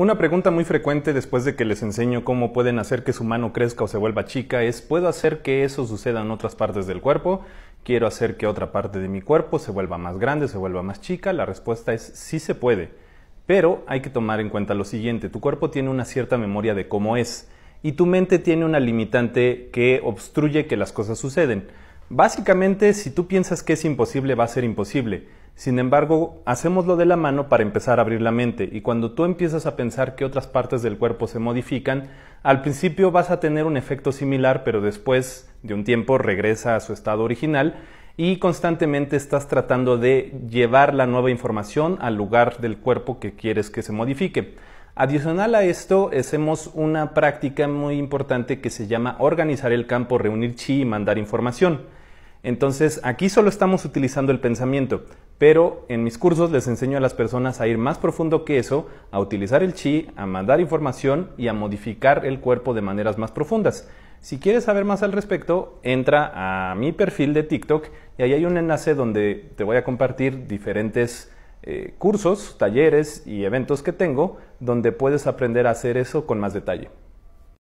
Una pregunta muy frecuente después de que les enseño cómo pueden hacer que su mano crezca o se vuelva chica es ¿puedo hacer que eso suceda en otras partes del cuerpo? ¿Quiero hacer que otra parte de mi cuerpo se vuelva más grande, se vuelva más chica? La respuesta es sí se puede, pero hay que tomar en cuenta lo siguiente, tu cuerpo tiene una cierta memoria de cómo es y tu mente tiene una limitante que obstruye que las cosas suceden. Básicamente, si tú piensas que es imposible, va a ser imposible. Sin embargo, hacemoslo de la mano para empezar a abrir la mente y cuando tú empiezas a pensar que otras partes del cuerpo se modifican, al principio vas a tener un efecto similar, pero después de un tiempo regresa a su estado original y constantemente estás tratando de llevar la nueva información al lugar del cuerpo que quieres que se modifique. Adicional a esto, hacemos una práctica muy importante que se llama organizar el campo, reunir chi y mandar información. Entonces, aquí solo estamos utilizando el pensamiento, pero en mis cursos les enseño a las personas a ir más profundo que eso, a utilizar el chi, a mandar información y a modificar el cuerpo de maneras más profundas. Si quieres saber más al respecto, entra a mi perfil de TikTok y ahí hay un enlace donde te voy a compartir diferentes eh, cursos, talleres y eventos que tengo donde puedes aprender a hacer eso con más detalle.